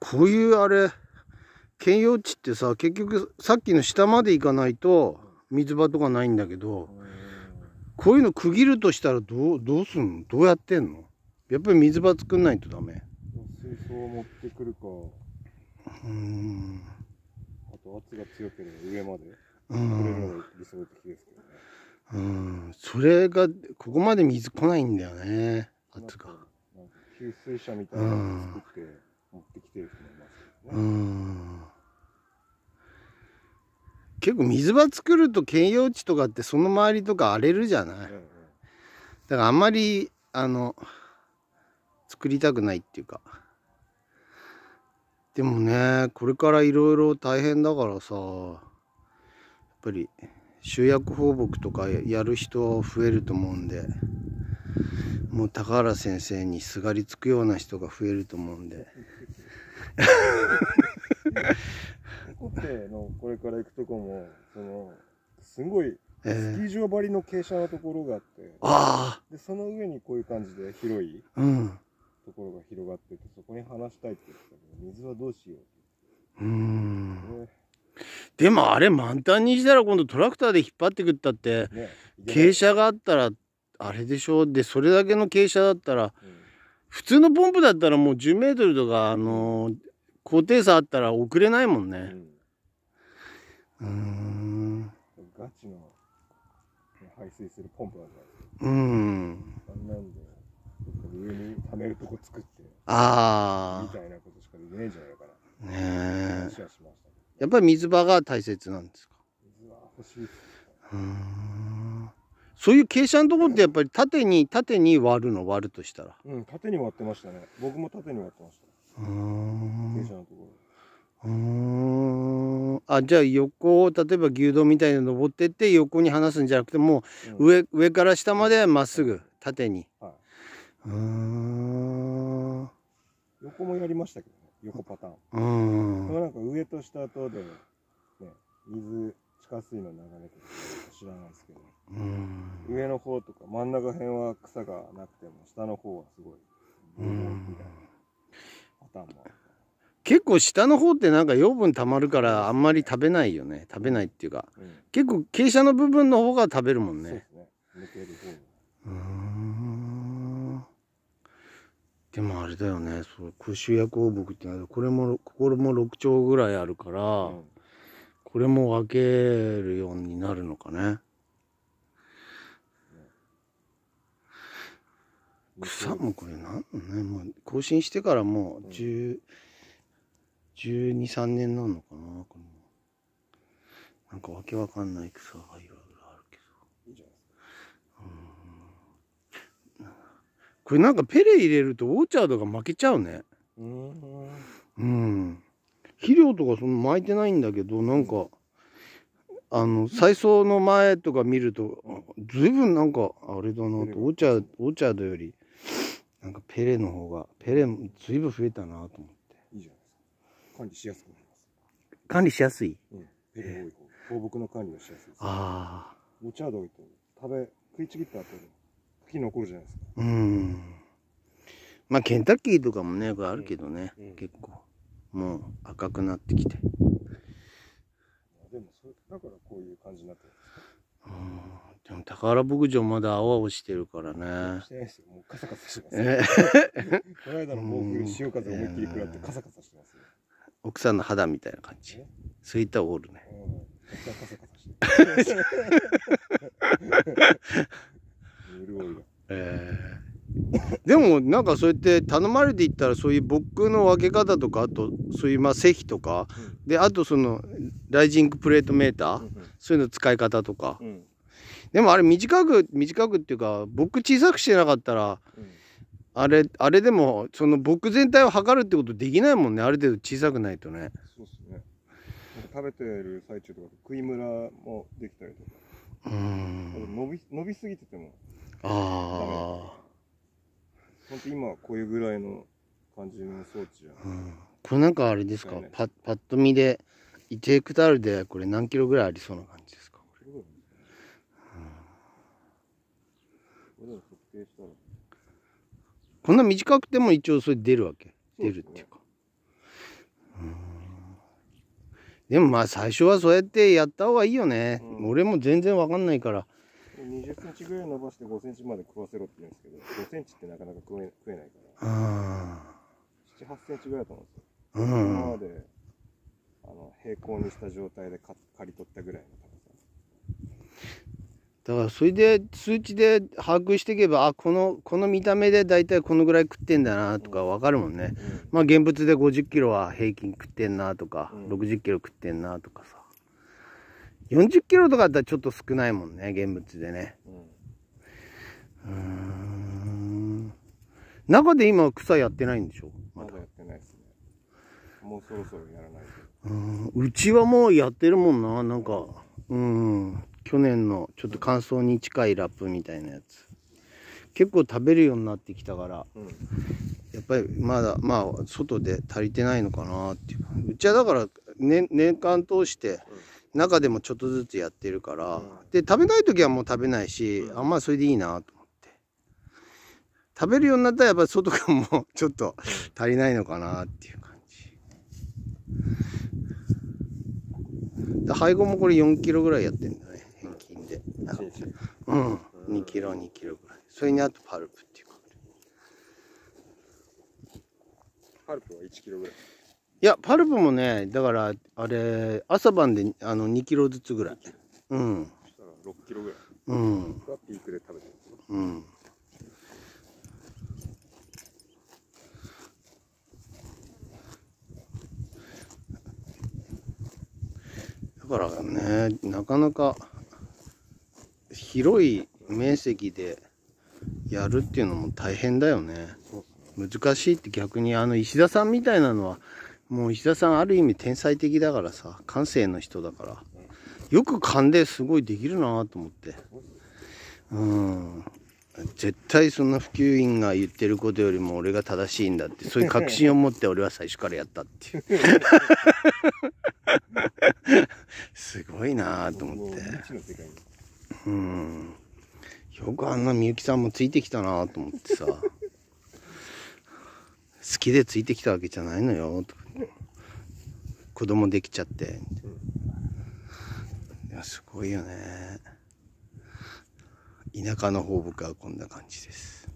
こういうあれ、兼用地ってさ、結局さっきの下まで行かないと水場とかないんだけど、こういうの区切るとしたらどう、どうすんのどうやってんのやっぱり水場作んないとダメ。水槽を持ってくるか。うん。あと圧が強ければ上まで。うん。それが、ここまで水来ないんだよね。圧が。給水車みたいなの作って。てういますね。うん結構水場作ると兼用地とかってその周りとか荒れるじゃない、うんうん、だからあんまりあの作りたくないっていうかでもねこれからいろいろ大変だからさやっぱり集約放牧とかやる人は増えると思うんでもう高原先生にすがりつくような人が増えると思うんで。コテのこれから行くとこも、その、すごい、スキー場張りの傾斜のところがあって、あで、その上にこういう感じで広い、うん、ところが広がってて、そこに話したいって言ってたけど、水はどうしよううん、でもあれ満タンにしたら今度トラクターで引っ張ってくったって、ね、傾斜があったらあれでしょでそれだけの傾斜だったら、うん、普通のポンプだったらもう10メートルとかあのー、高低差あったら遅れないもんね。うん。ガチの排水するポンプあるうん。なんで、上に溜めるとこ作って、ああ。みたいなことしかできないんじゃないかな。ねえ。やっぱり水場が大切なんですか水は欲しいです、うんそういう傾斜のところってやっぱり縦に縦に割るの割るとしたら。うん、縦に割ってましたね。僕も縦に割ってました。うんあじゃあ横を例えば牛丼みたいに登ってって横に離すんじゃなくてもう上,、上から下までまっすぐ縦に、はい、うん横もやりましたけどね横パターンうんなんか上と下とで、ね、水地下水の流れとか知らないですけど、上の方とか真ん中辺は草がなくても下の方はすごいうん。みたいな結構下の方ってなんか養分たまるからあんまり食べないよね食べないっていうか、うん、結構傾斜の部分の方が食べるもんねうんでもあれだよねそう空襲薬王牧ってこれもここも6丁ぐらいあるから、うん、これも分けるようになるのかね草もこれなんのね、もう更新してからもう10、うん、12、3年なのかな、このなんかわけわかんない草がいろいろあるけど。うん。これなんかペレ入れるとオーチャードが負けちゃうね。うん。うん。肥料とかその巻いてないんだけど、なんか、あの、再送の前とか見ると、ずいぶんなんか、あれだなと、オーチャードより、なんかペレの方が、ペレずいぶん増えたなと思って。いいじゃないですか。管理しやすくなります。管理しやすい、うん、ペレ多い方。放牧の管理がしやすいです。ああ。お茶歩いて、食べ、食いちぎった後で、茎残るじゃないですか。うん。まあ、ケンタッキーとかもね、あるけどね、うんうん、結構。もう赤くなってきて。でもそれ、だからこういう感じになってるんですか。宝牧場まだ泡をしてるからね。してないですよ。もうカサカサしてます、ね。この間の暴風、潮風思いっきり食らってカサカサしてますよ。奥さんの肌みたいな感じ。そういったオールね。でもなんかそうやって頼まれていったらそういう僕の分け方とかあとそういうまあ席とか、うん、であとそのライジングプレートメーター、うん、そういうの使い方とか、うでもあれ短く短くっていうか僕小さくしてなかったら、うん、あれあれでもその僕全体を測るってことできないもんねある程度小さくないとねそうっすね食べてる最中とか食いむらもできたりとかうん伸び伸びすぎててもああほんと今こういうぐらいの感じの装置や、うん、これなんかあれですか、ね、パパッと見で1ヘクタールでこれ何キロぐらいありそうな感じこんな短くても一応それ出るわけ。出るっていうか。でもまあ最初はそうやってやった方がいいよね。うん、俺も全然わかんないから。20センチぐらい伸ばして5センチまで食わせろって言うんですけど、5センチってなかなか食え食えないから。7、8センチぐらいだと思うんですよ。うん、今まであの平行にした状態で刈り取ったぐらいのだからそれで数値で把握していけばあこのこの見た目で大体このぐらい食ってんだなとか分かるもんね、うん、まあ現物で5 0キロは平均食ってんなとか、うん、6 0キロ食ってんなとかさ4 0キロとかだったらちょっと少ないもんね現物でねうん中で今草やってないんでしょまだやってないですねもうそろそろやらないとうんうちはもうやってるもんななんかうん去年のちょっと乾燥に近いラップみたいなやつ結構食べるようになってきたから、うん、やっぱりまだまあ外で足りてないのかなっていううちはだから、年間通して中でもちょっとずつやってるから、うん、で食べない時はもう食べないし、うん、あんまあそれでいいなと思って食べるようになったらやっぱり外がもうちょっと足りないのかなっていう感じ配合もこれ4キロぐらいやってんだうん2キロ2キロぐらいそれにあとパルプっていうかパルプは1キロぐらいいやパルプもねだからあれ朝晩であの2キロずつぐらいうん6キロぐらいうんはピークで食べてるうんだからねなかなか広い面積でやるっていうのも大変だよね。難しいって逆にあの石田さんみたいなのはもう石田さんある意味天才的だからさ感性の人だからよく勘ですごいできるなと思ってうん絶対そんな普及員が言ってることよりも俺が正しいんだってそういう確信を持って俺は最初からやったっていう すごいなと思って。うん。よくあんなみゆきさんもついてきたなと思ってさ。好きでついてきたわけじゃないのよ、と子供できちゃって。いや、すごいよね。田舎の放牧はこんな感じです。